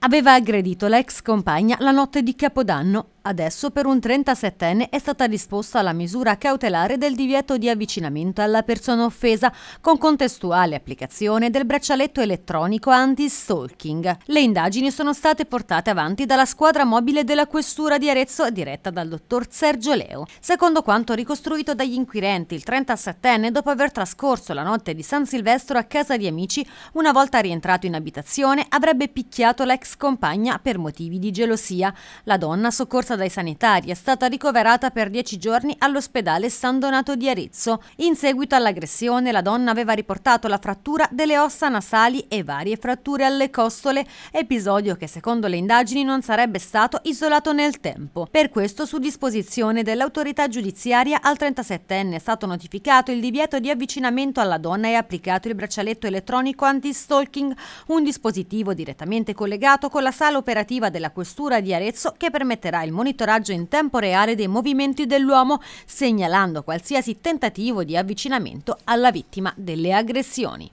aveva aggredito l'ex compagna la notte di Capodanno Adesso per un 37enne è stata disposta la misura cautelare del divieto di avvicinamento alla persona offesa con contestuale applicazione del braccialetto elettronico anti-stalking. Le indagini sono state portate avanti dalla squadra mobile della Questura di Arezzo diretta dal dottor Sergio Leo. Secondo quanto ricostruito dagli inquirenti, il 37enne dopo aver trascorso la notte di San Silvestro a casa di amici, una volta rientrato in abitazione avrebbe picchiato l'ex compagna per motivi di gelosia. La donna soccorsa dai sanitari. È stata ricoverata per dieci giorni all'ospedale San Donato di Arezzo. In seguito all'aggressione la donna aveva riportato la frattura delle ossa nasali e varie fratture alle costole, episodio che secondo le indagini non sarebbe stato isolato nel tempo. Per questo su disposizione dell'autorità giudiziaria al 37enne è stato notificato il divieto di avvicinamento alla donna e applicato il braccialetto elettronico anti-stalking, un dispositivo direttamente collegato con la sala operativa della questura di Arezzo che permetterà il monitoraggio in tempo reale dei movimenti dell'uomo, segnalando qualsiasi tentativo di avvicinamento alla vittima delle aggressioni.